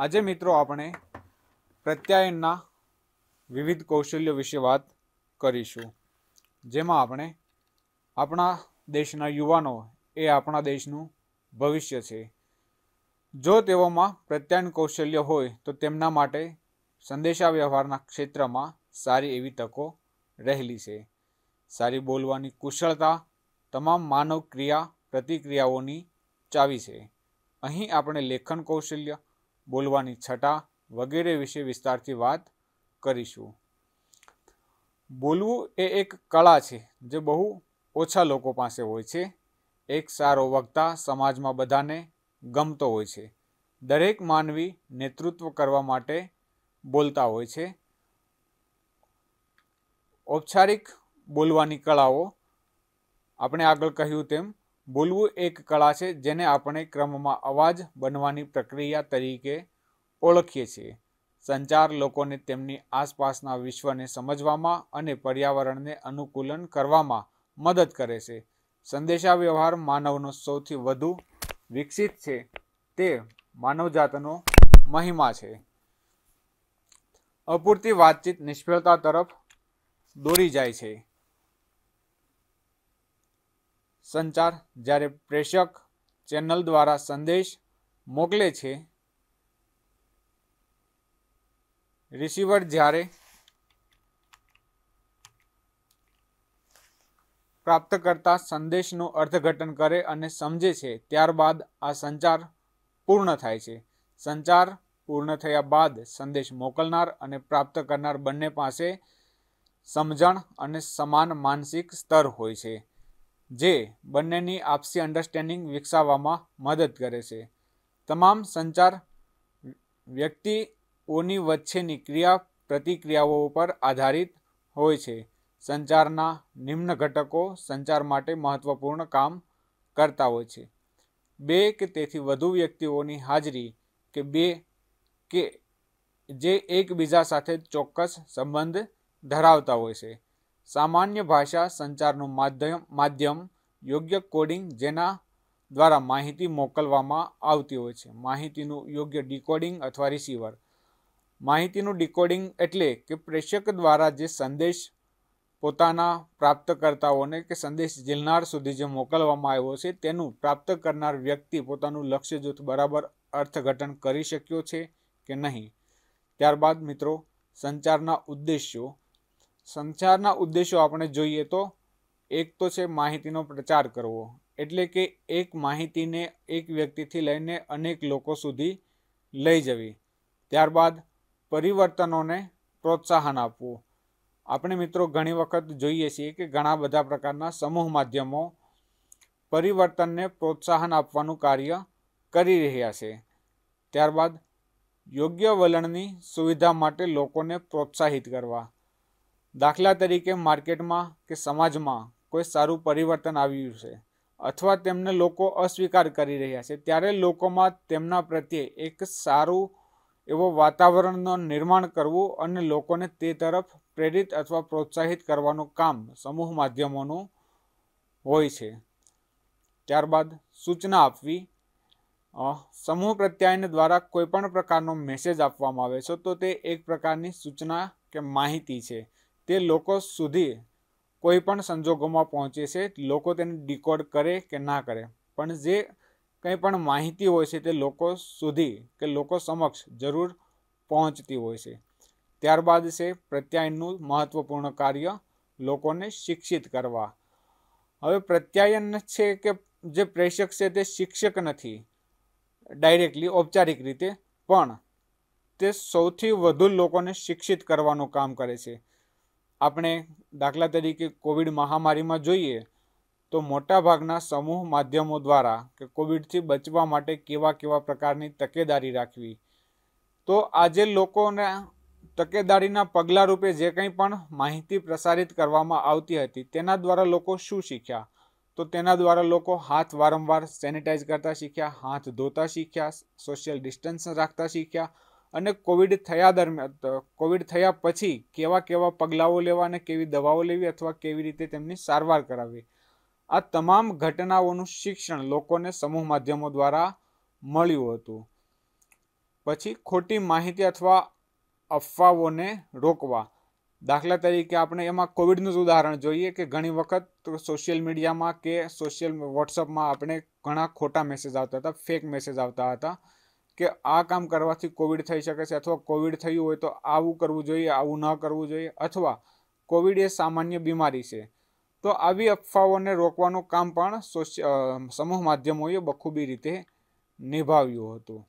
આજે મિત્રો આપણે પ્રત્યાયનના વિવિધ કૌશલ્યો વિશે વાત કરીશું જેમાં આપણે આપણા દેશના યુવાનો એ આપણા દેશનું ભવિષ્ય છે જો તેઓમાં પ્રત્યાયન કૌશલ્ય હોય તો તેમના માટે સંદેશાવ્યવહારના ક્ષેત્રમાં સારી એવી તકો રહેલી છે સારી બોલવાની કુશળતા તમામ માનવ ક્રિયા પ્રતિક્રિયાઓની ચાવી છે અહીં આપણે લેખન કૌશલ્ય બોલવાની છટા વગેરે વિશે વિસ્તારથી વાત કરીશું બોલવું એ એક કળા છે જે બહુ ઓછા લોકો પાસે હોય છે એક સારો વક્તા સમાજમાં બધાને ગમતો હોય છે દરેક માનવી નેતૃત્વ કરવા માટે બોલતા હોય છે ઔપચારિક બોલવાની કળાઓ આપણે આગળ કહ્યું તેમ બોલવું એક કળા છે જેને આપણે ક્રમમાં અવાજ બનવાની પ્રક્રિયા તરીકે ઓળખીએ છીએ સંચાર લોકોને તેમની આસપાસના વિશ્વને સમજવામાં અને પર્યાવરણને અનુકૂલન કરવામાં મદદ કરે છે સંદેશાવ્યવહાર માનવનો સૌથી વધુ વિકસિત છે તે માનવજાતનો મહિમા છે અપૂરતી વાતચીત નિષ્ફળતા તરફ દોરી જાય છે સંચાર જ્યારે પ્રેષક ચેનલ દ્વારા સંદેશ મોકલે છે રિસીવર જ્યારે પ્રાપ્ત કરતા સંદેશનું અર્થઘટન કરે અને સમજે છે ત્યારબાદ આ સંચાર પૂર્ણ થાય છે સંચાર પૂર્ણ થયા બાદ સંદેશ મોકલનાર અને પ્રાપ્ત કરનાર બંને પાસે સમજણ અને સમાન માનસિક સ્તર હોય છે જે બંનેની આપસી અન્ડરસ્ટેન્ડિંગ વિકસાવવામાં મદદ કરે છે તમામ સંચાર વ્યક્તિઓની વચ્ચેની ક્રિયા પ્રતિક્રિયાઓ પર આધારિત હોય છે સંચારના નિમ્ન ઘટકો સંચાર માટે મહત્વપૂર્ણ કામ કરતા હોય છે બે કે તેથી વધુ વ્યક્તિઓની હાજરી કે બે કે જે એકબીજા સાથે ચોક્કસ સંબંધ ધરાવતા હોય છે સામાન્ય ભાષા સંચારનું માધ્યમ માધ્યમ યોગ્ય કોડિંગ જેના દ્વારા માહિતી મોકલવામાં આવતી હોય છે માહિતીનું યોગ્ય ડીકોડિંગ અથવા રિસીવર માહિતીનું ડીકોડિંગ એટલે કે પ્રેષક દ્વારા જે સંદેશ પોતાના પ્રાપ્તકર્તાઓને કે સંદેશ ઝીલનાર સુધી જે મોકલવામાં આવ્યો છે તેનું પ્રાપ્ત કરનાર વ્યક્તિ પોતાનું લક્ષ્ય જૂથ બરાબર અર્થઘટન કરી શક્યો છે કે નહીં ત્યારબાદ મિત્રો સંચારના ઉદ્દેશ્યો સંચારના ઉદ્દેશો આપણે જોઈએ તો એક તો છે માહિતીનો પ્રચાર કરવો એટલે કે એક માહિતીને એક વ્યક્તિથી લઈને અનેક લોકો સુધી લઈ જવી ત્યારબાદ પરિવર્તનોને પ્રોત્સાહન આપવું આપણે મિત્રો ઘણી વખત જોઈએ છીએ કે ઘણા બધા પ્રકારના સમૂહ માધ્યમો પરિવર્તનને પ્રોત્સાહન આપવાનું કાર્ય કરી રહ્યા છે ત્યારબાદ યોગ્ય વલણની સુવિધા માટે લોકોને પ્રોત્સાહિત કરવા દાખલા તરીકે માર્કેટમાં કે સમાજમાં કોઈ સારું પરિવર્તન આવ્યું છે અથવા તેમને લોકો અસ્વીકાર કરી રહ્યા છે ત્યારે લોકોમાં તેમના પ્રત્યે એક સારું એવો વાતાવરણનું નિર્માણ કરવું અને લોકોને તે તરફ પ્રેરિત અથવા પ્રોત્સાહિત કરવાનું કામ સમૂહ માધ્યમોનું હોય છે ત્યારબાદ સૂચના આપવી સમૂહ પ્રત્યાયન દ્વારા કોઈપણ પ્રકારનો મેસેજ આપવામાં આવે છે તો તે એક પ્રકારની સૂચના કે માહિતી છે તે લોકો સુધી કોઈ પણ સંજોગોમાં પહોંચે છે લોકો તેને ડીકોડ કરે કે ના કરે પણ જે કંઈ પણ માહિતી હોય છે તે લોકો સુધી કે લોકો સમક્ષ જરૂર પહોંચતી હોય છે ત્યારબાદ છે પ્રત્યાયનનું મહત્ત્વપૂર્ણ કાર્ય લોકોને શિક્ષિત કરવા હવે પ્રત્યાયન છે કે જે પ્રેષક છે તે શિક્ષક નથી ડાયરેક્ટલી ઔપચારિક રીતે પણ તે સૌથી વધુ લોકોને શિક્ષિત કરવાનું કામ કરે છે આપણે દાખલા તરીકે કોવિડ મહામારીમાં જોઈએ તો મોટાભાગના સમૂહ માધ્યમો દ્વારા કે કોવિડથી બચવા માટે કેવા કેવા પ્રકારની તકેદારી રાખવી તો આજે લોકોને તકેદારીના પગલાં રૂપે જે કંઈ પણ માહિતી પ્રસારિત કરવામાં આવતી હતી તેના દ્વારા લોકો શું શીખ્યા તો તેના દ્વારા લોકો હાથ વારંવાર સેનિટાઈઝ કરતા શીખ્યા હાથ ધોતા શીખ્યા સોશિયલ ડિસ્ટન્સ રાખતા શીખ્યા અને કોવિડ થયા દરમિયાન કોવિડ થયા પછી કેવા કેવા પગલાઓ લેવા અને કેવી દવાઓ લેવી અથવા કેવી રીતે તેમની સારવાર કરાવવી આ તમામ ઘટનાઓનું શિક્ષણ લોકોને સમૂહ માધ્યમો દ્વારા મળ્યું હતું પછી ખોટી માહિતી અથવા અફવાઓને રોકવા દાખલા તરીકે આપણે એમાં કોવિડનું જ ઉદાહરણ જોઈએ કે ઘણી વખત સોશિયલ મીડિયામાં કે સોશિયલ વોટ્સઅપમાં આપણે ઘણા ખોટા મેસેજ આવતા હતા ફેક મેસેજ આવતા હતા કે આ કામ કરવાથી કોવિડ થઈ શકે છે અથવા કોવિડ થયું હોય તો આવું કરવું જોઈએ આવું ન કરવું જોઈએ અથવા કોવિડ એ સામાન્ય બીમારી છે તો આવી અફવાઓને રોકવાનું કામ પણ સમૂહ માધ્યમોએ બખૂબી રીતે નિભાવ્યું હતું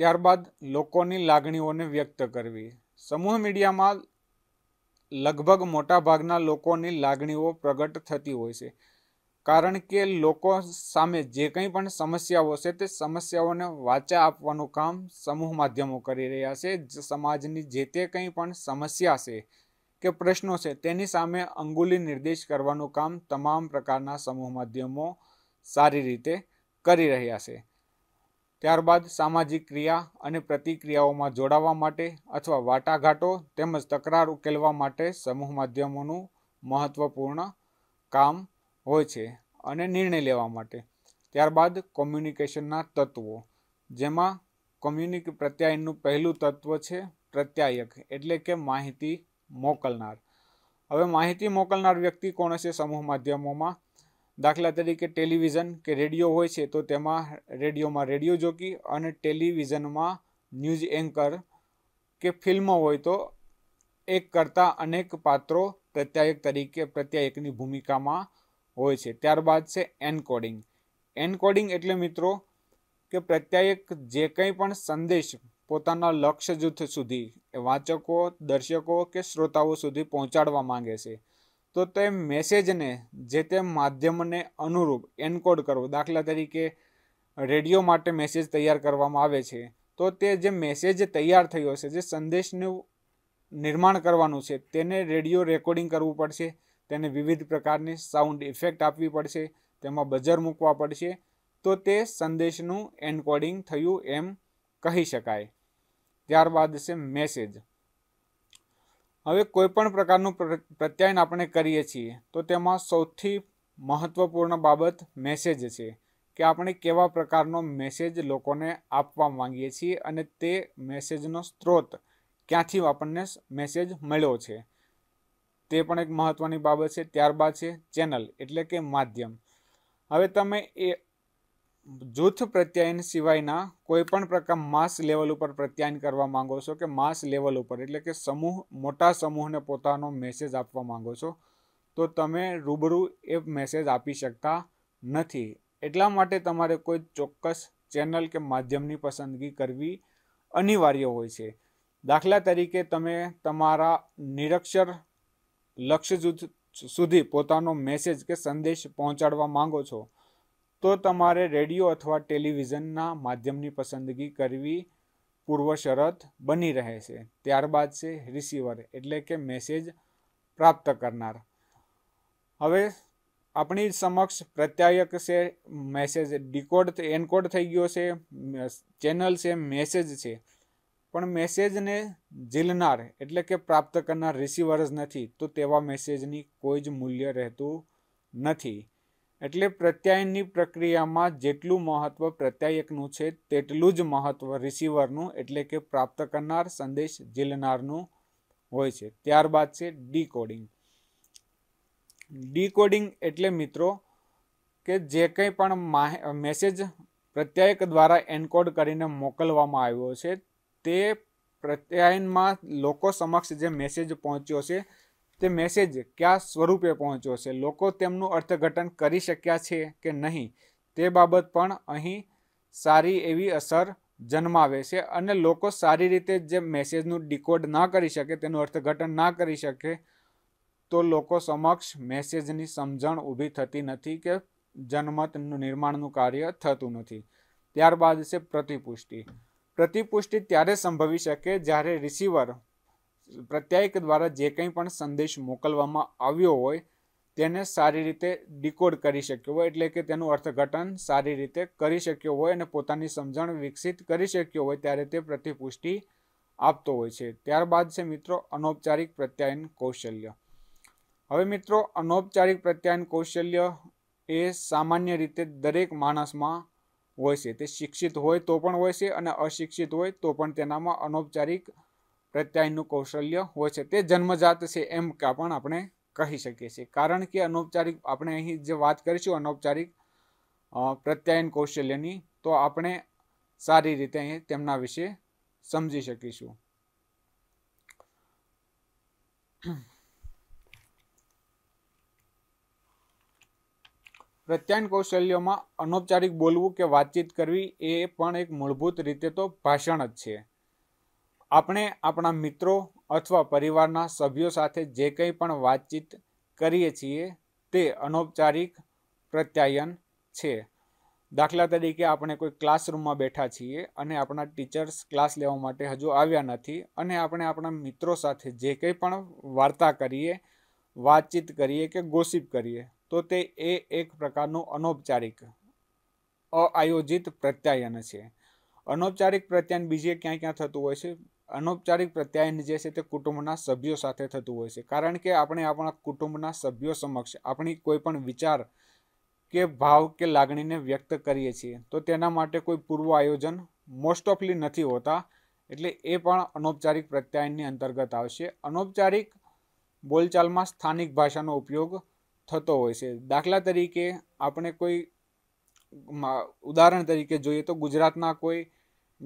ત્યારબાદ લોકોની લાગણીઓને વ્યક્ત કરવી સમૂહ મીડિયામાં લગભગ મોટાભાગના લોકોની લાગણીઓ પ્રગટ થતી હોય છે કારણ કે લોકો સામે જે કંઈ પણ સમસ્યાઓ છે તે સમસ્યાઓને વાચા આપવાનું કામ સમૂહ માધ્યમો કરી રહ્યા છે સમાજની જે તે કંઈ પણ સમસ્યા છે કે પ્રશ્નો છે તેની સામે અંગુલી નિર્દેશ કરવાનું કામ તમામ પ્રકારના સમૂહ માધ્યમો સારી રીતે કરી રહ્યા છે ત્યારબાદ સામાજિક ક્રિયા અને પ્રતિક્રિયાઓમાં જોડાવા માટે અથવા વાટાઘાટો તેમજ તકરાર ઉકેલવા માટે સમૂહ માધ્યમોનું મહત્ત્વપૂર્ણ કામ હોય છે અને નિર્ણય લેવા માટે ત્યારબાદ કોમ્યુનિકેશનના તત્વો જેમાં કોમ્યુનિક પ્રત્યાયનનું પહેલું તત્વ છે પ્રત્યાયક એટલે કે માહિતી મોકલનાર હવે માહિતી મોકલનાર વ્યક્તિ કોણ છે સમૂહ માધ્યમોમાં દાખલા તરીકે ટેલિવિઝન કે રેડિયો હોય છે તો તેમાં રેડિયોમાં રેડિયો જોકી અને ટેલિવિઝનમાં ન્યૂઝ એન્કર કે ફિલ્મ હોય તો એક કરતાં અનેક પાત્રો પ્રત્યાયક તરીકે પ્રત્યાયકની ભૂમિકામાં હોય છે ત્યારબાદ છે એનકોડિંગ એન્કોડિંગ એટલે મિત્રો કે પ્રત્યાયક જે કંઈ પણ સંદેશ પોતાના લક્ષ્ય જૂથ સુધી વાચકો દર્શકો કે શ્રોતાઓ સુધી પહોંચાડવા માંગે છે તો તે મેસેજને જે તે માધ્યમને અનુરૂપ એન્કોડ કરવો દાખલા તરીકે રેડિયો માટે મેસેજ તૈયાર કરવામાં આવે છે તો તે જે મેસેજ તૈયાર થયો છે જે સંદેશનું નિર્માણ કરવાનું છે તેને રેડિયો રેકોર્ડિંગ કરવું પડશે તેને વિવિધ પ્રકારની સાઉન્ડ ઇફેક્ટ આપવી પડશે તેમાં બજર મૂકવા પડશે તો તે સંદેશનું એન્કોડિંગ થયું એમ કહી શકાય ત્યારબાદ છે મેસેજ હવે કોઈપણ પ્રકારનું પ્રત્યાયન આપણે કરીએ છીએ તો તેમાં સૌથી મહત્વપૂર્ણ બાબત મેસેજ છે કે આપણે કેવા પ્રકારનો મેસેજ લોકોને આપવા માંગીએ છીએ અને તે મેસેજનો સ્ત્રોત ક્યાંથી આપણને મેસેજ મળ્યો છે તે પણ એક મહત્ત્વની બાબત છે ત્યારબાદ છે ચેનલ એટલે કે માધ્યમ હવે તમે એ જૂથ પ્રત્યાયન સિવાયના કોઈ પણ પ્રકાર માસ લેવલ ઉપર પ્રત્યાયન કરવા માંગો છો કે માસ લેવલ ઉપર એટલે કે સમૂહ મોટા સમૂહને પોતાનો મેસેજ આપવા માંગો છો તો તમે રૂબરૂ એ મેસેજ આપી શકતા નથી એટલા માટે તમારે કોઈ ચોક્કસ ચેનલ કે માધ્યમની પસંદગી કરવી અનિવાર્ય હોય છે દાખલા તરીકે તમે તમારા નિરક્ષર લક્ષ્ય જૂથ સુધી પોતાનો મેસેજ કે સંદેશ પહોંચાડવા માંગો છો તો તમારે રેડિયો અથવા ટેલિવિઝનના માધ્યમની પસંદગી કરવી પૂર્વ શરત બની રહે છે ત્યારબાદ છે રિસીવર એટલે કે મેસેજ પ્રાપ્ત કરનાર હવે આપણી સમક્ષ પ્રત્યાયક છે મેસેજ ડિકોડ એનકોડ થઈ ગયો છે ચેનલ છે મેસેજ છે પણ મેસેજને જીલનાર એટલે કે પ્રાપ્ત કરનાર રિસીવર જ નથી તો તેવા મેસેજની કોઈ જ મૂલ્ય રહેતું નથી એટલે પ્રત્યાયનની પ્રક્રિયામાં જેટલું મહત્ત્વ પ્રત્યાયકનું છે તેટલું જ મહત્ત્વ રિસીવરનું એટલે કે પ્રાપ્ત કરનાર સંદેશ ઝીલનારનું હોય છે ત્યારબાદ છે ડીકોડિંગ ડીકોડિંગ એટલે મિત્રો કે જે કંઈ પણ મેસેજ પ્રત્યાયક દ્વારા એન્કોડ કરીને મોકલવામાં આવ્યો છે તે પ્રત્યાયનમાં લોકો સમક્ષ જે મેસેજ પહોંચ્યો છે તે મેસેજ કયા સ્વરૂપે પહોંચ્યો છે લોકો તેમનું અર્થઘટન કરી શક્યા છે કે નહીં તે બાબત પણ અહીં સારી એવી અસર જન્માવે છે અને લોકો સારી રીતે જે મેસેજનું ડીકોડ ના કરી શકે તેનું અર્થઘટન ના કરી શકે તો લોકો સમક્ષ મેસેજની સમજણ ઊભી થતી નથી કે જનમતનું નિર્માણનું કાર્ય થતું નથી ત્યારબાદ છે પ્રતિપુષ્ટિ પ્રતિપુષ્ટિ ત્યારે સંભવી શકે જ્યારે રિસીવર પ્રત્યાયક દ્વારા જે કંઈ પણ સંદેશ મોકલવામાં આવ્યો હોય તેને સારી રીતે ડિકોડ કરી શક્યો હોય એટલે કે તેનું અર્થઘટન સારી રીતે કરી શક્યો હોય અને પોતાની સમજણ વિકસિત કરી શક્યો હોય ત્યારે તે પ્રતિપુષ્ટિ આપતો હોય છે ત્યારબાદ છે મિત્રો અનૌપચારિક પ્રત્યાયન કૌશલ્ય હવે મિત્રો અનૌપચારિક પ્રત્યાયન કૌશલ્ય એ સામાન્ય રીતે દરેક માણસમાં હોય છે તે શિક્ષિત હોય તો પણ હોય છે અને અશિક્ષિત હોય તો પણ તેનામાં અનૌપચારિક પ્રત્યાયનનું કૌશલ્ય હોય છે તે જન્મજાત છે એમ પણ આપણે કહી શકીએ છીએ કારણ કે અનૌપચારિક આપણે અહીં જે વાત કરીશું અનૌપચારિક પ્રત્યાયન કૌશલ્યની તો આપણે સારી રીતે અહીં તેમના વિશે સમજી શકીશું પ્રત્યાયન કૌશલ્યોમાં અનૌપચારિક બોલવું કે વાતચીત કરવી એ પણ એક મૂળભૂત રીતે તો ભાષણ જ છે આપણે આપણા મિત્રો અથવા પરિવારના સભ્યો સાથે જે કંઈ પણ વાતચીત કરીએ છીએ તે અનૌપચારિક પ્રત્યાયન છે દાખલા તરીકે આપણે કોઈ ક્લાસરૂમમાં બેઠા છીએ અને આપણા ટીચર્સ ક્લાસ લેવા માટે હજુ આવ્યા નથી અને આપણે આપણા મિત્રો સાથે જે કંઈ પણ વાર્તા કરીએ વાતચીત કરીએ કે ગોસિપ કરીએ તો તે એ એક પ્રકારનું અનૌપચારિક અઆયોજિત પ્રત્યાયન છે અનૌપચારિક પ્રત્યાયન બીજે ક્યાં ક્યાં થતું હોય છે અનૌપચારિક પ્રત્યાયન જે છે તે કુટુંબના સભ્યો સાથે થતું હોય છે કારણ કે આપણે આપણા કુટુંબના સભ્યો સમક્ષ આપણી કોઈ પણ વિચાર કે ભાવ કે લાગણીને વ્યક્ત કરીએ છીએ તો તેના માટે કોઈ પૂર્વ આયોજન મોસ્ટ ઓફલી નથી હોતા એટલે એ પણ અનૌપચારિક પ્રત્યાયનની અંતર્ગત આવશે અનૌપચારિક બોલચાલમાં સ્થાનિક ભાષાનો ઉપયોગ થતો હોય છે દાખલા તરીકે આપણે કોઈ ઉદાહરણ તરીકે જોઈએ તો ગુજરાતના કોઈ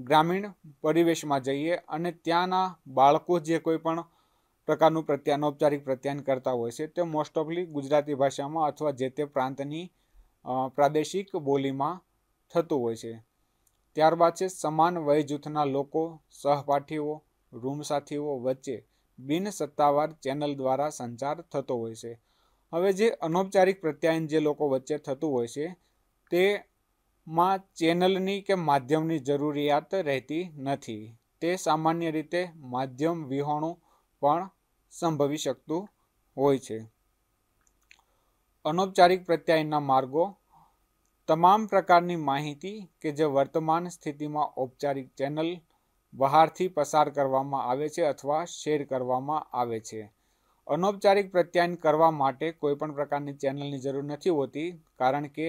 ગ્રામીણ પરિવેશમાં જઈએ અને ત્યાંના બાળકો જે કોઈ પણ પ્રકારનું પ્રત્યાન ઔપચારિક પ્રત્યાન કરતા હોય છે તે મોસ્ટ ઓફલી ગુજરાતી ભાષામાં અથવા જે તે પ્રાંતની પ્રાદેશિક બોલીમાં થતું હોય છે ત્યારબાદ છે સમાન વય જૂથના લોકો સહપાઠીઓ રૂમ સાથીઓ વચ્ચે બિન સત્તાવાર ચેનલ દ્વારા સંચાર થતો હોય છે હવે જે અનૌપચારિક પ્રત્યાયન જે લોકો વચ્ચે થતું હોય છે તે માં ચેનલની કે માધ્યમની જરૂરિયાત રહેતી નથી તે સામાન્ય રીતે માધ્યમ વિહોણું પણ સંભવી શકતું હોય છે અનૌપચારિક પ્રત્યાયનના માર્ગો તમામ પ્રકારની માહિતી કે જે વર્તમાન સ્થિતિમાં ઔપચારિક ચેનલ બહારથી પસાર કરવામાં આવે છે અથવા શેર કરવામાં આવે છે અનૌપચારિક પ્રત્યાયન કરવા માટે કોઈપણ પ્રકારની ચેનલની જરૂર નથી હોતી કારણ કે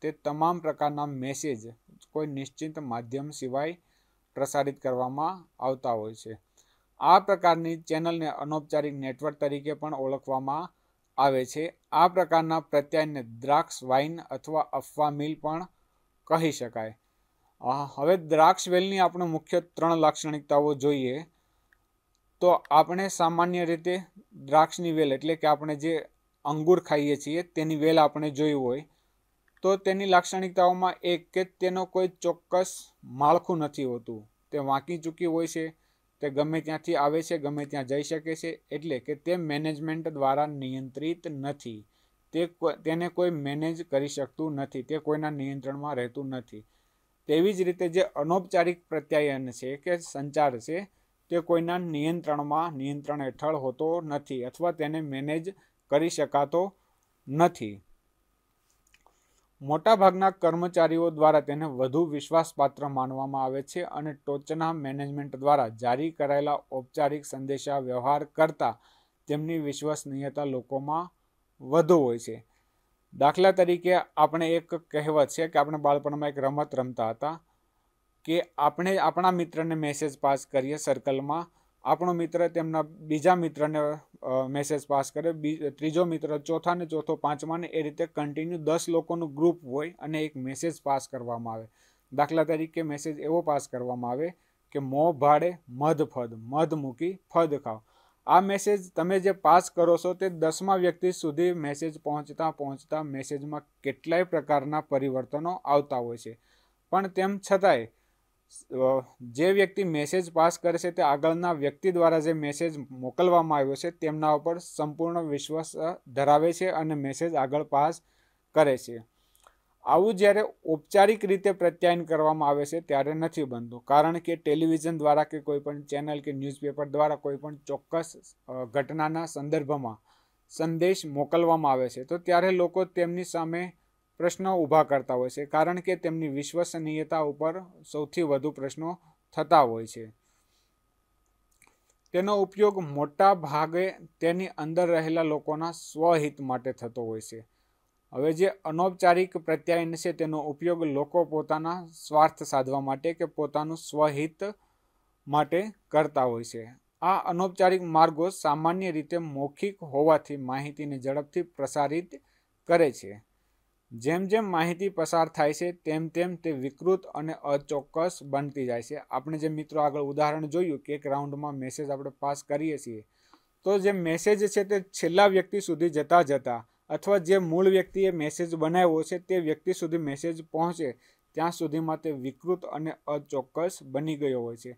તે તમામ પ્રકારના મેસેજ કોઈ નિશ્ચિત માધ્યમ સિવાય પ્રસારિત કરવામાં આવતા હોય છે આ પ્રકારની ચેનલને અનૌપચારિક નેટવર્ક તરીકે પણ ઓળખવામાં આવે છે આ પ્રકારના પ્રત્યાયનને દ્રાક્ષ વાઇન અથવા અફવા મિલ પણ કહી શકાય હવે દ્રાક્ષ વેલની આપણે મુખ્ય ત્રણ લાક્ષણિકતાઓ જોઈએ તો આપણે સામાન્ય રીતે દ્રાક્ષની વેલ એટલે કે આપણે જે અંગુર ખાઈએ છીએ તેની વેલ આપણે જોઈ હોય તો તેની લાક્ષણિકતાઓમાં એક કે તેનો કોઈ ચોક્કસ માળખું નથી હોતું તે વાંકી ચૂકી હોય છે તે ગમે ત્યાંથી આવે છે ગમે ત્યાં જઈ શકે છે એટલે કે તે મેનેજમેન્ટ દ્વારા નિયંત્રિત નથી તે તેને કોઈ મેનેજ કરી શકતું નથી તે કોઈના નિયંત્રણમાં રહેતું નથી તેવી જ રીતે જે અનૌપચારિક પ્રત્યાયન છે કે સંચાર છે તે કોઈના નિયંત્રણમાં નિયંત્રણ હેઠળ હોતો નથી અથવા તેને મેનેજ કરી શકાતો નથી મોટાભાગના કર્મચારીઓ દ્વારા તેને વધુ વિશ્વાસપાત્ર માનવામાં આવે છે અને ટોચના મેનેજમેન્ટ દ્વારા જારી કરાયેલા ઔપચારિક સંદેશા વ્યવહાર કરતાં તેમની વિશ્વસનીયતા લોકોમાં વધુ હોય છે દાખલા તરીકે આપણે એક કહેવત છે કે આપણે બાળપણમાં એક રમત રમતા હતા કે આપણે આપણા મિત્રને મેસેજ પાસ કરીએ સર્કલમાં આપણો મિત્ર તેમના બીજા મિત્રને મેસેજ પાસ કરે ત્રીજો મિત્ર ચોથા ને ચોથો પાંચમાને એ રીતે કન્ટિન્યુ દસ લોકોનું ગ્રુપ હોય અને એક મેસેજ પાસ કરવામાં આવે દાખલા તરીકે મેસેજ એવો પાસ કરવામાં આવે કે મો ભાડે મધ ફદ મધ મૂકી ફદ ખાવ આ મેસેજ તમે જે પાસ કરો છો તે દસમા વ્યક્તિ સુધી મેસેજ પહોંચતા પહોંચતા મેસેજમાં કેટલાય પ્રકારના પરિવર્તનો આવતા હોય છે પણ તેમ છતાંય જે વ્યક્તિ મેસેજ પાસ કરે છે તે આગળના વ્યક્તિ દ્વારા જે મેસેજ મોકલવામાં આવ્યો છે તેમના ઉપર સંપૂર્ણ વિશ્વાસ ધરાવે છે અને મેસેજ આગળ પાસ કરે છે આવું જ્યારે ઔપચારિક રીતે પ્રત્યાયન કરવામાં આવે છે ત્યારે નથી બનતું કારણ કે ટેલિવિઝન દ્વારા કે કોઈપણ ચેનલ કે ન્યૂઝપેપર દ્વારા કોઈપણ ચોક્કસ ઘટનાના સંદર્ભમાં સંદેશ મોકલવામાં આવે છે તો ત્યારે લોકો તેમની સામે પ્રશ્નો ઊભા કરતા હોય છે કારણ કે તેમની વિશ્વસનીયતા ઉપર સૌથી વધુ પ્રશ્નો થતા હોય છે તેનો ઉપયોગ મોટા ભાગે તેની અંદર રહેલા લોકોના સ્વહિત માટે થતો હોય છે હવે જે અનૌપચારિક પ્રત્યાયન છે તેનો ઉપયોગ લોકો પોતાના સ્વાર્થ સાધવા માટે કે પોતાનું સ્વહિત માટે કરતા હોય છે આ અનૌપચારિક માર્ગો સામાન્ય રીતે મૌખિક હોવાથી માહિતીને ઝડપથી પ્રસારિત કરે છે જેમ જેમ માહિતી પસાર થાય છે તેમ તેમ તે વિકૃત અને અચોક્કસ બનતી જાય છે આપણે જે મિત્રો આગળ ઉદાહરણ જોયું કે એક રાઉન્ડમાં મેસેજ આપણે પાસ કરીએ છીએ તો જે મેસેજ છે તે છેલ્લા વ્યક્તિ સુધી જતા જતા અથવા જે મૂળ વ્યક્તિએ મેસેજ બનાવ્યો છે તે વ્યક્તિ સુધી મેસેજ પહોંચે ત્યાં સુધીમાં તે વિકૃત અને અચોક્કસ બની ગયો હોય છે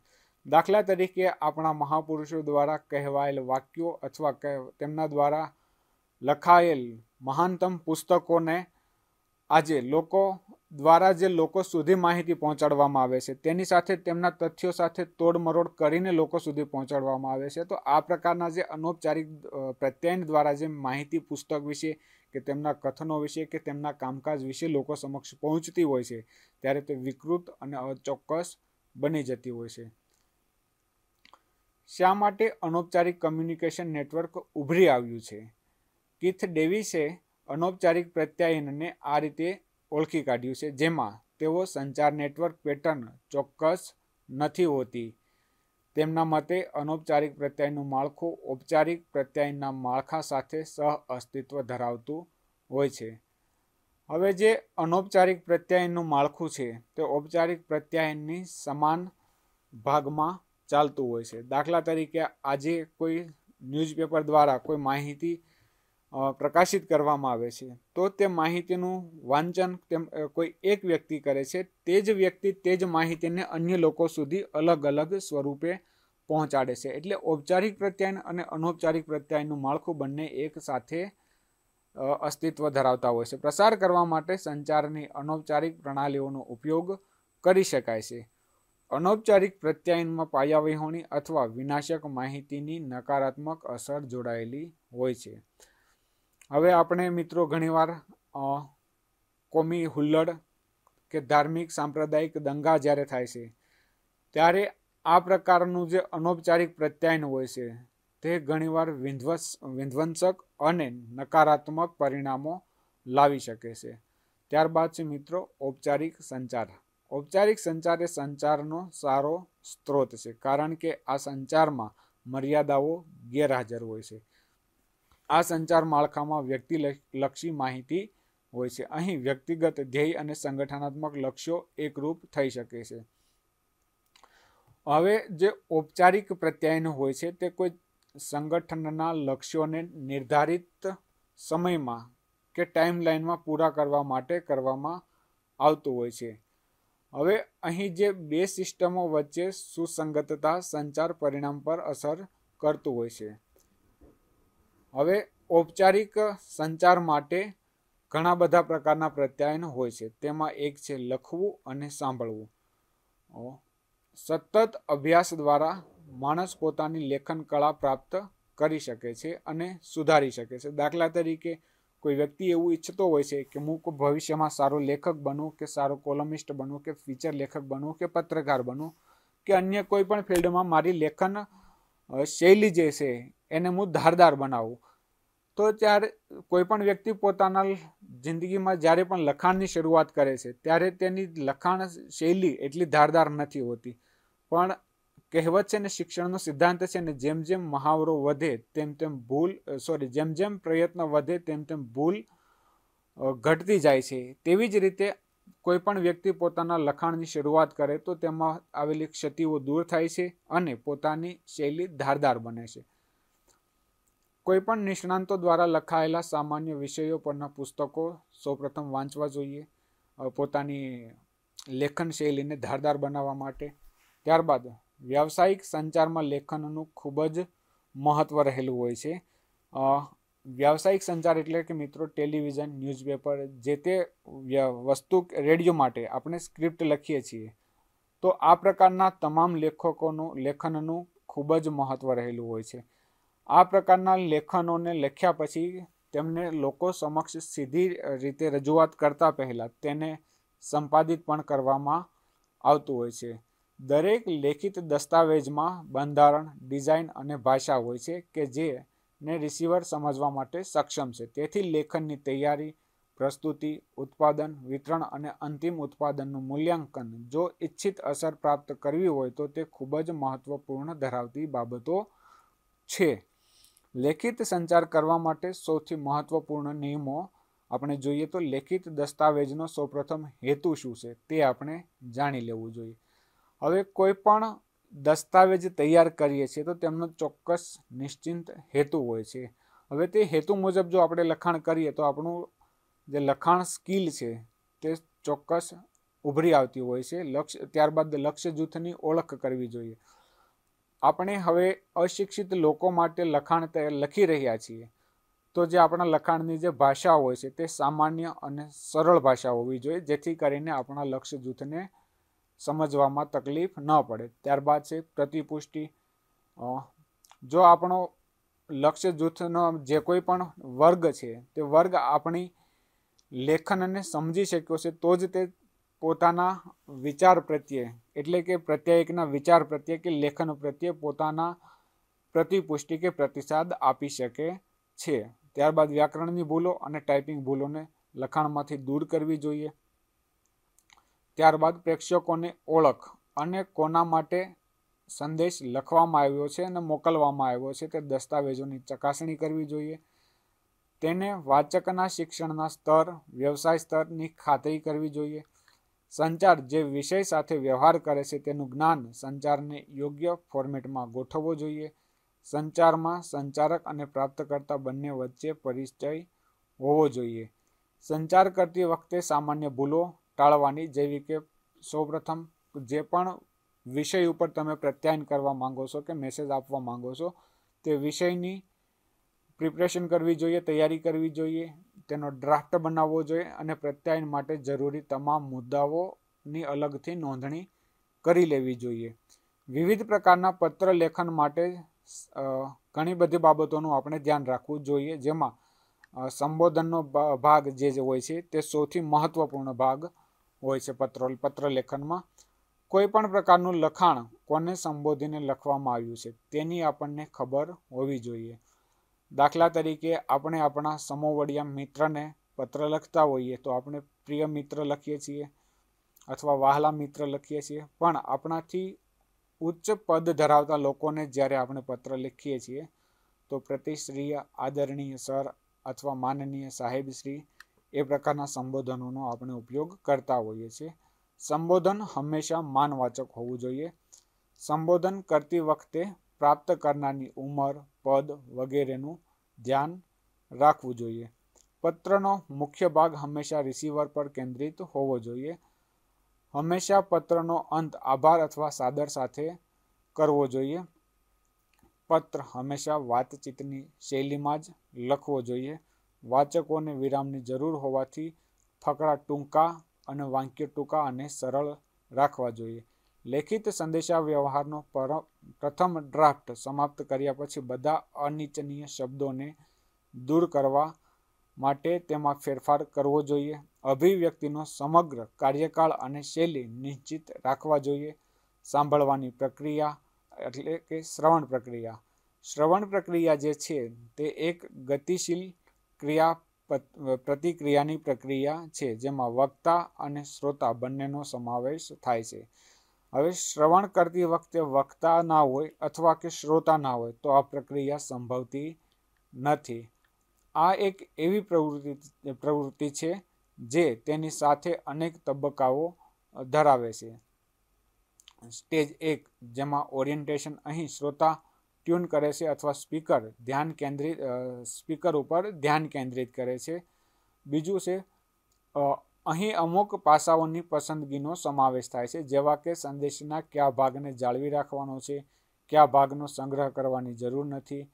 દાખલા તરીકે આપણા મહાપુરુષો દ્વારા કહેવાયેલ વાક્યો અથવા તેમના દ્વારા લખાયેલ મહાનતમ પુસ્તકોને આજે લોકો દ્વારા જે લોકો સુધી માહિતી પહોંચાડવામાં આવે છે તેની સાથે તેમના તથ્યો સાથે તોડમરોડ કરીને લોકો સુધી પહોંચાડવામાં આવે છે તો આ પ્રકારના જે અનૌપચારિક પ્રત્યાયન દ્વારા જે માહિતી પુસ્તક વિશે કે તેમના કથનો વિશે કે તેમના કામકાજ વિશે લોકો સમક્ષ પહોંચતી હોય છે ત્યારે તે વિકૃત અને અચોક્કસ બની જતી હોય છે શા માટે અનૌપચારિક કમ્યુનિકેશન નેટવર્ક ઉભરી આવ્યું છે કિથ ડેવિસે અનૌપચારિક પ્રત્યાયનને આ રીતે ઓળખી કાઢ્યું છે જેમાં તેઓ સંચાર નેટવર્ક પેટર્ન ચોક્કસ નથી હોતી તેમના મતે અનૌપચારિક પ્રત્યાયનનું માળખું ઔપચારિક પ્રત્યાયનના માળખા સાથે સહઅસ્તિત્વ ધરાવતું હોય છે હવે જે અનૌપચારિક પ્રત્યયનનું માળખું છે તે ઔપચારિક પ્રત્યાયનની સમાન ભાગમાં ચાલતું હોય છે દાખલા તરીકે આજે કોઈ ન્યૂઝપેપર દ્વારા કોઈ માહિતી પ્રકાશિત કરવામાં આવે છે તો તે માહિતીનું વાંચન તેમ કોઈ એક વ્યક્તિ કરે છે તે જ વ્યક્તિ તે જ માહિતીને અન્ય લોકો સુધી અલગ અલગ સ્વરૂપે પહોંચાડે છે એટલે ઔપચારિક પ્રત્યાયન અને અનૌપચારિક પ્રત્યાયનનું માળખું બંને એક સાથે અસ્તિત્વ ધરાવતા હોય છે પ્રસાર કરવા માટે સંચારની અનૌપચારિક પ્રણાલીઓનો ઉપયોગ કરી શકાય છે અનૌપચારિક પ્રત્યાયનમાં પાયાવિહોણી અથવા વિનાશક માહિતીની નકારાત્મક અસર જોડાયેલી હોય છે હવે આપણે મિત્રો ઘણીવાર કોમી હુલ્લડ કે ધાર્મિક સાંપ્રદાયિક દંગા જ્યારે થાય છે ત્યારે આ પ્રકારનું જે અનૌપચારિક પ્રત્યાયન હોય છે તે ઘણીવાર વિધ્વસ વિધ્વંસક અને નકારાત્મક પરિણામો લાવી શકે છે ત્યારબાદ છે મિત્રો ઔપચારિક સંચાર ઔપચારિક સંચાર એ સંચારનો સારો સ્ત્રોત છે કારણ કે આ સંચારમાં મર્યાદાઓ ગેરહાજર હોય છે આ સંચાર માળખામાં વ્યક્તિલક્ષી માહિતી હોય છે અહીં વ્યક્તિગત ધ્યેય અને સંગઠનાત્મક લક્ષ્યો એકરૂપ થઈ શકે છે હવે જે ઔપચારિક પ્રત્યાયન હોય છે તે કોઈ સંગઠનના લક્ષ્યોને નિર્ધારિત સમયમાં કે ટાઈમલાઈનમાં પૂરા કરવા માટે કરવામાં આવતું હોય છે હવે અહીં જે બે સિસ્ટમો વચ્ચે સુસંગતતા સંચાર પરિણામ પર અસર કરતું હોય છે હવે ઔપચારિક સંચાર માટે ઘણા બધા પ્રકારના પ્રત્યાયન હોય છે તેમાં એક છે લખવું અને સાંભળવું સતત અભ્યાસ દ્વારા માણસ પોતાની લેખન કળા પ્રાપ્ત કરી શકે છે અને સુધારી શકે છે દાખલા તરીકે કોઈ વ્યક્તિ એવું ઈચ્છતો હોય છે કે હું ભવિષ્યમાં સારો લેખક બનું કે સારો કોલમિસ્ટ બનું કે ફીચર લેખક બનું કે પત્રકાર બનું કે અન્ય કોઈ પણ ફિલ્ડમાં મારી લેખન શૈલી જે છે એને હું ધારદાર બનાવું તો ત્યારે કોઈપણ વ્યક્તિ પોતાના જિંદગીમાં જ્યારે પણ લખાણની શરૂઆત કરે છે ત્યારે તેની લખાણ શૈલી એટલી ધારદાર નથી હોતી પણ કહેવત છે ને શિક્ષણનો સિદ્ધાંત છે ને જેમ જેમ મહાવરો વધે તેમ તેમ ભૂલ સોરી જેમ જેમ પ્રયત્ન વધે તેમ તેમ ભૂલ ઘટતી જાય છે તેવી જ રીતે કોઈપણ વ્યક્તિ પોતાના લખાણની શરૂઆત કરે તો તેમાં આવેલી ક્ષતિઓ દૂર થાય છે અને પોતાની શૈલી ધારદાર બને છે કોઈપણ નિષ્ણાંતો દ્વારા લખાયેલા સામાન્ય વિષયો પરના પુસ્તકો સૌપ્રથમ વાંચવા જોઈએ પોતાની લેખન શૈલીને ધારદાર બનાવવા માટે ત્યારબાદ વ્યાવસાયિક સંચારમાં લેખનનું ખૂબ જ મહત્ત્વ રહેલું હોય છે વ્યાવસાયિક સંચાર એટલે કે મિત્રો ટેલિવિઝન ન્યૂઝપેપર જે તે વસ્તુ રેડિયો માટે આપણે સ્ક્રિપ્ટ લખીએ છીએ તો આ પ્રકારના તમામ લેખકોનું લેખનનું ખૂબ જ મહત્ત્વ રહેલું હોય છે આ પ્રકારના લેખનોને લખ્યા પછી તેમને લોકો સમક્ષ સીધી રીતે રજૂઆત કરતા પહેલાં તેને સંપાદિત પણ કરવામાં આવતું હોય છે દરેક લેખિત દસ્તાવેજમાં બંધારણ ડિઝાઇન અને ભાષા હોય છે કે જે ને રિસીવર સમજવા માટે સક્ષમ છે તેથી લેખનની તૈયારી પ્રસ્તુતિ ઉત્પાદન વિતરણ અને અંતિમ ઉત્પાદનનું મૂલ્યાંકન જો ઈચ્છિત અસર પ્રાપ્ત કરવી હોય તો તે ખૂબ જ મહત્વપૂર્ણ ધરાવતી બાબતો છે લેખિત સંચાર કરવા માટે સૌથી મહત્વપૂર્ણ નિયમો આપણે જોઈએ તો લેખિત દસ્તાવેજનો સૌપ્રથમ હેતુ શું છે તે આપણે જાણી લેવું જોઈએ હવે કોઈ પણ દસ્તાવેજ તૈયાર કરીએ છીએ તો તેમનો ચોક્કસ નિશ્ચિત હેતુ હોય છે હવે તે હેતુ મુજબ જો આપણે લખાણ કરીએ તો આપણું જે લખાણ સ્કિલ છે તે ચોક્કસ ઉભરી આવતી હોય છે લક્ષ્ય ત્યારબાદ લક્ષ્ય જૂથની ઓળખ કરવી જોઈએ આપણે હવે અશિક્ષિત લોકો માટે લખાણ લખી રહ્યા છીએ તો જે આપણા લખાણની જે ભાષા હોય છે તે સામાન્ય અને સરળ ભાષા હોવી જોઈએ જેથી કરીને આપણા લક્ષ્ય જૂથને સમજવામાં તકલીફ ન પડે ત્યારબાદ છે પ્રતિપુષ્ટિ જો આપણો લક્ષ્ય જૂથનો જે કોઈ પણ વર્ગ છે તે વર્ગ આપણી લેખનને સમજી શક્યો છે તો જ તે પોતાના વિચાર પ્રત્યે એટલે કે પ્રત્યાયકના વિચાર પ્રત્યે કે લેખન પ્રત્યે પોતાના પ્રતિપુષ્ટિ કે પ્રતિસાદ આપી શકે છે ત્યારબાદ વ્યાકરણની ભૂલો અને ટાઈપિંગ ભૂલોને લખાણમાંથી દૂર કરવી જોઈએ ત્યારબાદ પ્રેક્ષકોને ઓળખ અને કોના માટે સંદેશ લખવામાં આવ્યો છે અને મોકલવામાં આવ્યો છે તે દસ્તાવેજોની ચકાસણી કરવી જોઈએ તેને વાચકના શિક્ષણના સ્તર વ્યવસાય સ્તરની ખાતરી કરવી જોઈએ સંચાર જે વિષય સાથે વ્યવહાર કરે છે તેનું જ્ઞાન સંચારને યોગ્ય ફોર્મેટમાં ગોઠવવો જોઈએ સંચારમાં સંચારક અને પ્રાપ્તકર્તા બંને વચ્ચે પરિચય હોવો જોઈએ સંચાર કરતી વખતે સામાન્ય ભૂલો ટાળવાની જેવી કે સૌપ્રથમ જે પણ વિષય ઉપર તમે પ્રત્યાયન કરવા માંગો છો કે મેસેજ આપવા માંગો છો તે વિષયની પ્રિપરેશન કરવી જોઈએ તૈયારી કરવી જોઈએ તેનો ડ્રાફ્ટ બનાવવો જોઈએ અને પ્રત્યાયન માટે જરૂરી તમામ મુદ્દાઓની અલગથી નોંધણી કરી લેવી જોઈએ વિવિધ પ્રકારના પત્ર લેખન માટે ઘણી બધી બાબતોનું આપણે ધ્યાન રાખવું જોઈએ જેમાં સંબોધનનો ભાગ જે હોય છે તે સૌથી મહત્ત્વપૂર્ણ ભાગ હોય છે પત્રો પત્રલેખનમાં કોઈ પણ પ્રકારનું લખાણ કોને સંબોધીને લખવામાં આવ્યું છે તેની આપણને ખબર હોવી જોઈએ દાખલા તરીકે આપણે આપણા સમોવડિયા મિત્રને પત્ર લખતા હોઈએ તો આપણે પ્રિય મિત્ર લખીએ છીએ અથવા વાહલા મિત્ર લખીએ છીએ પણ આપણાથી ઉચ્ચ પદ ધરાવતા લોકોને જ્યારે આપણે પત્ર લખીએ છીએ તો પ્રતિશ્રી આદરણીય સર અથવા માનનીય સાહેબશ્રી એ પ્રકારના સંબોધનોનો આપણે ઉપયોગ કરતા હોઈએ છીએ સંબોધન હંમેશા માનવાચક હોવું જોઈએ સંબોધન કરતી વખતે પ્રાપ્ત કરનારની ઉંમર પદ વગેરેનું ધ્યાન રાખવું જોઈએ પત્રનો મુખ્ય ભાગ હંમેશા રિસીવર પર કેન્દ્રિત હોવો જોઈએ હંમેશા પત્રનો અંત આભાર અથવા સાદર સાથે કરવો જોઈએ પત્ર હંમેશા વાતચીતની શૈલીમાં જ લખવો જોઈએ વાચકોને વિરામની જરૂર હોવાથી ફકરા ટૂંકા અને વાક્ય ટૂંકા અને સરળ રાખવા જોઈએ લેખિત સંદેશા વ્યવહારનો પ્રથમ ડ્રાફ્ટ સમાપ્ત કર્યા પછી બધા અનિચ્છનીય શબ્દોને દૂર કરવા માટે તેમાં ફેરફાર કરવો જોઈએ અભિવ્યક્તિનો સમગ્ર કાર્યકાળ અને શૈલી નિશ્ચિત રાખવા જોઈએ સાંભળવાની પ્રક્રિયા એટલે કે શ્રવણ પ્રક્રિયા શ્રવણ પ્રક્રિયા જે છે તે એક ગતિશીલ ક્રિયા પ્રતિક્રિયાની પ્રક્રિયા છે જેમાં વક્તા અને શ્રોતા બંનેનો સમાવેશ થાય છે હવે શ્રવણ કરતી વખતે વક્તા ના હોય અથવા કે શ્રોતા ના હોય તો આ પ્રક્રિયા સંભવતી નથી આ એક એવી પ્રવૃત્તિ પ્રવૃત્તિ છે જે તેની સાથે અનેક તબક્કાઓ ધરાવે છે સ્ટેજ એક જેમાં ઓરિએન્ટેશન અહીં શ્રોતા ટ્યુન કરે છે અથવા સ્પીકર ધ્યાન કેન્દ્રિત સ્પીકર ઉપર ધ્યાન કેન્દ્રિત કરે છે બીજું છે અહીં અમુક પાસાઓની પસંદગીનો સમાવેશ થાય છે જેવા કે સંદેશના કયા ભાગને જાળવી રાખવાનો છે કયા ભાગનો સંગ્રહ કરવાની જરૂર નથી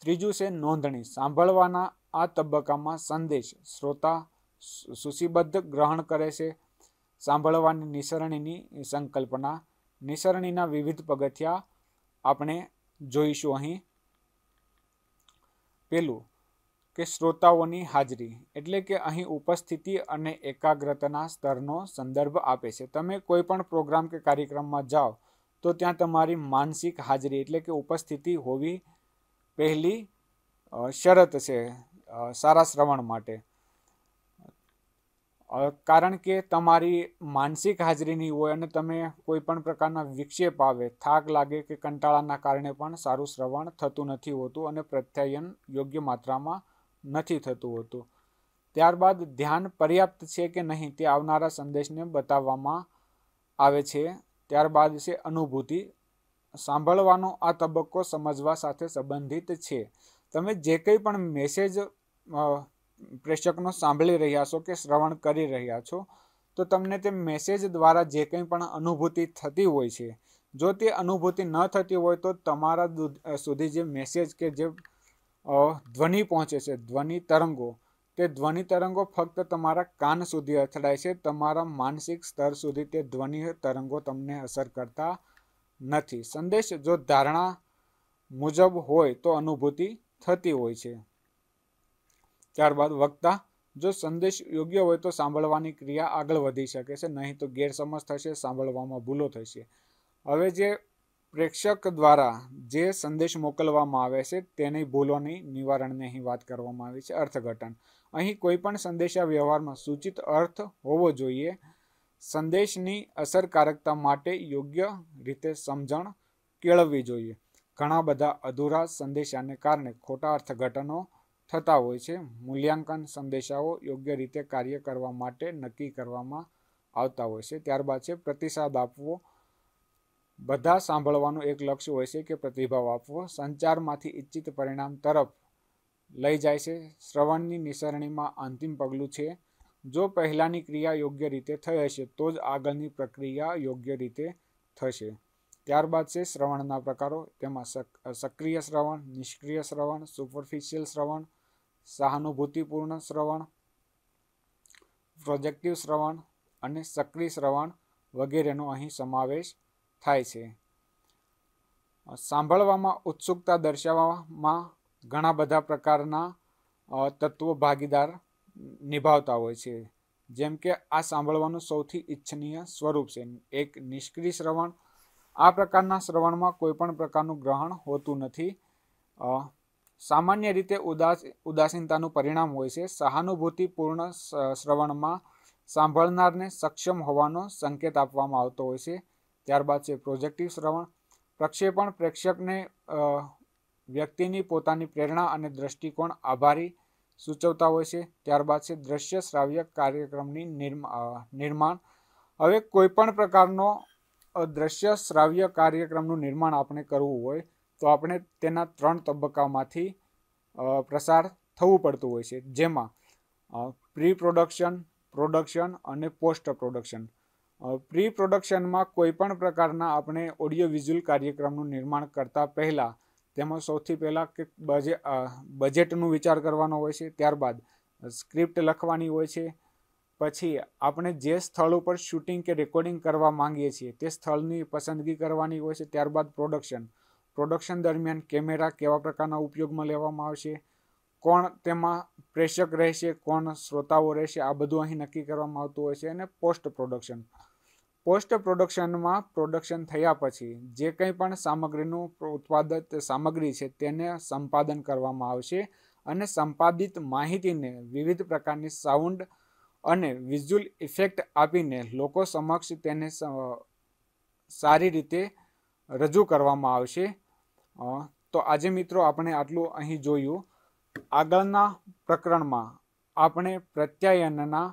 ત્રીજું છે નોંધણી સાંભળવાના આ તબક્કામાં સંદેશ શ્રોતા સૂચિબદ્ધ ગ્રહણ કરે છે સાંભળવાની નિસરણીની સંકલ્પના નિસરણીના વિવિધ પગથિયા આપણે જોઈશું અહીં પેલું કે શ્રોતાઓની હાજરી એટલે કે અહીં ઉપસ્થિતિ અને એકાગ્રતાના સ્તરનો સંદર્ભ આપે છે તમે કોઈ પણ પ્રોગ્રામ કે કાર્યક્રમમાં જાઓ તો ત્યાં તમારી માનસિક હાજરી એટલે કે ઉપસ્થિતિ હોવી પહેલી શરત છે સારા શ્રવણ માટે કારણ કે તમારી માનસિક હાજરીની હોય અને તમે કોઈ પણ પ્રકારના વિક્ષેપ આવે થાક લાગે કે કંટાળાના કારણે પણ સારું શ્રવણ થતું નથી હોતું અને પ્રત્યાયન યોગ્ય માત્રામાં નથી થતું હોતું ત્યારબાદ ધ્યાન પર્યાપ્ત છે કે નહીં તે આવનારા સંદેશને બતાવવામાં આવે છે ત્યારબાદ છે અનુભૂતિ સાંભળવાનો આ તબક્કો સમજવા સાથે સંબંધિત છે તમે જે કંઈ પણ મેસેજ પ્રેક્ષકનો સાંભળી રહ્યા છો કે શ્રવણ કરી રહ્યા છો તો તમને તે મેસેજ દ્વારા જે કંઈ પણ અનુભૂતિ થતી હોય છે જો તે અનુભૂતિ ન થતી હોય તો તમારા સુધી જે મેસેજ કે જે ધ્વનિ પહોંચે છે ધ્વનિ તરંગો તે ધ્વનિ તરંગો ફક્ત તમારા કાન સુધી અથડાય છે તમારા માનસિક સ્તર સુધી તે ધ્વનિ તરંગો તમને અસર કરતા નથી સંદેશ જો ધારણા મુજબ હોય તો અનુભૂતિ થતી હોય છે ત્યારબાદ વક્તા જો સંદેશ યોગ્ય હોય તો સાંભળવાની ક્રિયા આગળ વધી શકે છે નહીં તો ગેરસમજ થશે સાંભળવામાં ભૂલો થશે હવે જે પ્રેક્ષક દ્વારા જે સંદેશ મોકલવામાં આવે છે તેની ભૂલોની નિવારણની અહીં વાત કરવામાં આવી છે અર્થઘટન અહીં કોઈપણ સંદેશા વ્યવહારમાં સૂચિત અર્થ હોવો જોઈએ સંદેશની અસરકારકતા માટે યોગ્ય રીતે સમજણ કેળવવી જોઈએ ઘણા બધા અધૂરા સંદેશાને કારણે ખોટા અર્થઘટનો થતા હોય છે મૂલ્યાંકન સંદેશાઓ યોગ્ય રીતે કાર્ય કરવા માટે નક્કી કરવામાં આવતા હોય છે ત્યારબાદ છે પ્રતિસાદ આપવો બધા સાંભળવાનું એક લક્ષ્ય હોય છે કે પ્રતિભાવ આપવો સંચારમાંથી ઇચ્છિત પરિણામ તરફ લઈ જાય છે શ્રવણની નિસરણીમાં અંતિમ પગલું છે જો પહેલાંની ક્રિયા યોગ્ય રીતે થઈ હશે તો જ આગળની પ્રક્રિયા યોગ્ય રીતે થશે ત્યારબાદ છે શ્રવણના પ્રકારો તેમાં સક્રિય શ્રવણ નિષ્ક્રિય શ્રવણ સુપરફિશિયલ શ્રવણ સહાનુભૂતિપૂર્ણ શ્રવણ પ્રોજેક્ટિવ શ્રવણ અને સક્રિય શ્રવણ વગેરેનો અહીં સમાવેશ થાય છે સાંભળવામાં ઉત્સુકતા દર્શાવવામાં ઘણા બધા પ્રકારના તત્વો ભાગીદાર નિભાવતા હોય છે જેમ કે આ સાંભળવાનું સૌથી ઈચ્છનીય સ્વરૂપ છે એક નિષ્ક્રિય શ્રવણ આ પ્રકારના શ્રવણમાં કોઈપણ પ્રકારનું ગ્રહણ હોતું નથી સામાન્ય રીતે ઉદાસ ઉદાસીનતાનું પરિણામ હોય છે સહાનુભૂતિપૂર્ણ શ્રવણમાં સાંભળનારને સક્ષમ હોવાનો સંકેત આપવામાં આવતો હોય છે ત્યારબાદ છે પ્રોજેક્ટિવ શ્રવણ પ્રક્ષેપણ પ્રેક્ષકને વ્યક્તિની પોતાની પ્રેરણા અને દ્રષ્ટિકોણ આભારી સૂચવતા હોય છે ત્યારબાદ છે દ્રશ્ય શ્રાવ્ય કાર્યક્રમની નિર્માણ હવે કોઈપણ પ્રકારનો દ્રશ્ય શ્રાવ્ય કાર્યક્રમનું નિર્માણ આપણે કરવું હોય તો આપણે તેના ત્રણ તબક્કામાંથી પ્રસાર થવું પડતું હોય છે જેમાં પ્રી પ્રોડક્શન પ્રોડક્શન અને પોસ્ટ પ્રોડક્શન પ્રી પ્રોડક્શનમાં કોઈપણ પ્રકારના આપણે ઓડિયો વિઝ્યુઅલ કાર્યક્રમનું નિર્માણ કરતા પહેલાં તેમાં સૌથી પહેલાં કે બજે બજેટનું વિચાર કરવાનો હોય છે ત્યારબાદ સ્ક્રિપ્ટ લખવાની હોય છે પછી આપણે જે સ્થળ ઉપર શૂટિંગ કે રેકોર્ડિંગ કરવા માંગીએ છીએ તે સ્થળની પસંદગી કરવાની હોય છે ત્યારબાદ પ્રોડક્શન પ્રોડક્શન દરમિયાન કેમેરા કેવા પ્રકારના ઉપયોગમાં લેવામાં આવશે કોણ તેમાં પ્રેક્ષક રહેશે કોણ શ્રોતાઓ રહેશે આ બધું અહીં નક્કી કરવામાં આવતું હોય છે અને પોસ્ટ પ્રોડક્શન પોસ્ટ પ્રોડક્શનમાં પ્રોડક્શન થયા પછી જે કંઈ પણ સામગ્રીનું ઉત્પાદક સામગ્રી છે તેને સંપાદન કરવામાં આવશે અને સંપાદિત માહિતીને વિવિધ પ્રકારની સાઉન્ડ અને વિઝ્યુઅલ ઇફેક્ટ આપીને લોકો સમક્ષ તેને સારી રીતે રજૂ કરવામાં આવશે તો આજે મિત્રો આપણે આટલું અહીં જોયું આગળના પ્રકરણમાં આપણે પ્રત્યાયનના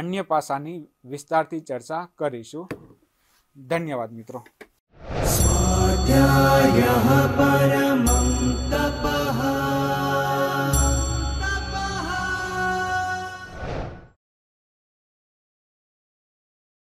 અન્ય પાસાની વિસ્તારથી ચર્ચા કરીશું ધન્યવાદ મિત્રો પરમા